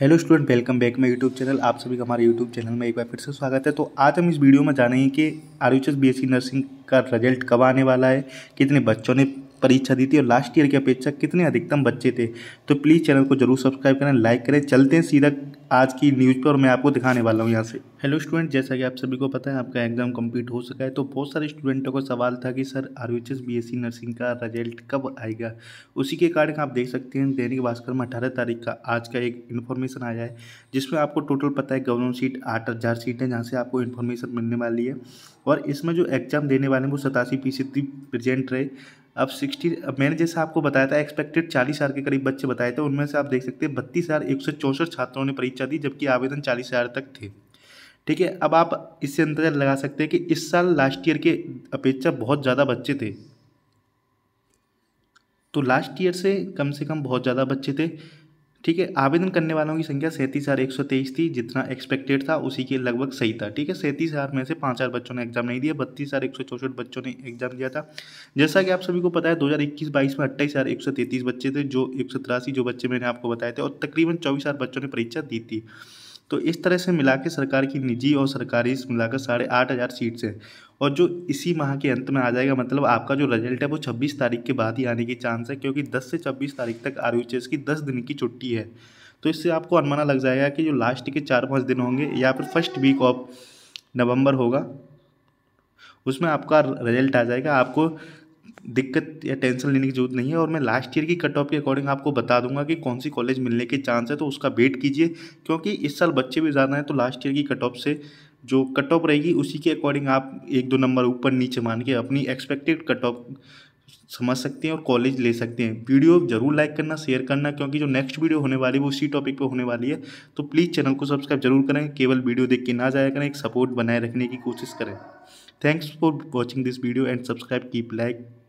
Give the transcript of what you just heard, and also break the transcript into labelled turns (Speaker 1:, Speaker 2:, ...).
Speaker 1: hello student welcome back my YouTube channel आप सभी का हमारे यूट्यूब चैनल में एक बार फिर से स्वागत है तो आज हम इस वीडियो में जानेंगे कि R H S B S C nursing का रिजल्ट कब आने वाला है कितने बच्चों ने परीक्षा दी थी और लास्ट ईयर की अपेक्षा कितने अधिकतम बच्चे थे तो प्लीज़ चैनल को जरूर सब्सक्राइब करें लाइक करें चलते हैं सीधा आज की न्यूज़ पर और मैं आपको दिखाने वाला हूँ यहाँ से हेलो स्टूडेंट जैसा कि आप सभी को पता है आपका एग्जाम कंप्लीट हो सका है तो बहुत सारे स्टूडेंटों का सवाल था कि सर आर यू नर्सिंग का रिजल्ट कब आएगा उसी के कारण आप देख सकते हैं दैनिक भास्कर में अठारह तारीख का आज का एक इन्फॉर्मेशन आया है जिसमें आपको टोटल पता है गवर्नमेंट सीट आठ हज़ार सीट है जहाँ से आपको इन्फॉर्मेशन मिलने वाली है और इसमें जो एग्ज़ाम देने वाले हैं वो सतासी फीसदी प्रेजेंट रहे अब सिक्सटी अब मैंने जैसा आपको बताया था एक्सपेक्टेड चालीस हज़ार के करीब बच्चे बताए थे उनमें से आप देख सकते हैं बत्तीस हज़ार एक सौ चौंसठ छात्रों ने परीक्षा दी जबकि आवेदन चालीस हज़ार तक थे ठीक है अब आप इससे अंदाजा लगा सकते हैं कि इस साल लास्ट ईयर के अपेक्षा बहुत ज़्यादा बच्चे थे तो लास्ट ईयर से कम से कम बहुत ज़्यादा बच्चे थे ठीक है आवेदन करने वालों की संख्या सैंतीस हज़ार एक सौ तेईस थी जितना एक्सपेक्टेड था उसी के लगभग सही था ठीक है सैंतीस हज़ार में से पाँच हज़ार बच्चों ने एग्जाम नहीं दिया बत्तीस हज़ार एक सौ चौसठ बच्चों ने एग्जाम दिया था जैसा कि आप सभी को पता है दो हज़ार इक्कीस बाईस में अट्ठाईस हज़ार एक सौ तैंतीस बच्चे थे जो एक सौ तिरासी जो बच्चे मैंने आपको बताए थे और तकरीबन चौबीस हज़ार बच्चों ने परीक्षा दी थी तो इस तरह से मिला के सरकार की निजी और सरकारी मिलाकर साढ़े आठ हज़ार सीट्स हैं और जो इसी माह के अंत में आ जाएगा मतलब आपका जो रिजल्ट है वो छब्बीस तारीख के बाद ही आने की चांस है क्योंकि दस से छब्बीस तारीख तक आर की दस दिन की छुट्टी है तो इससे आपको अनुमाना लग जाएगा कि जो लास्ट के चार पाँच दिन होंगे या फिर फर्स्ट वीक ऑफ नवम्बर होगा उसमें आपका रिजल्ट आ जाएगा आपको दिक्कत या टेंशन लेने की जरूरत नहीं है और मैं लास्ट ईयर की कट ऑफ के अकॉर्डिंग आपको बता दूंगा कि कौन सी कॉलेज मिलने के चांस है तो उसका वेट कीजिए क्योंकि इस साल बच्चे भी ज़्यादा हैं तो लास्ट ईयर की कट ऑफ से जो कट ऑफ रहेगी उसी के अकॉर्डिंग आप एक दो नंबर ऊपर नीचे मान के अपनी एक्सपेक्टेड कट ऑफ समझ सकते हैं और कॉलेज ले सकते हैं वीडियो जरूर लाइक करना शेयर करना क्योंकि जो नेक्स्ट वीडियो होने वाली है वो उसी टॉपिक पे होने वाली है तो प्लीज़ चैनल को सब्सक्राइब जरूर करें केवल वीडियो देख के ना जाया करें एक सपोर्ट बनाए रखने की कोशिश करें thanks for watching this video and subscribe keep like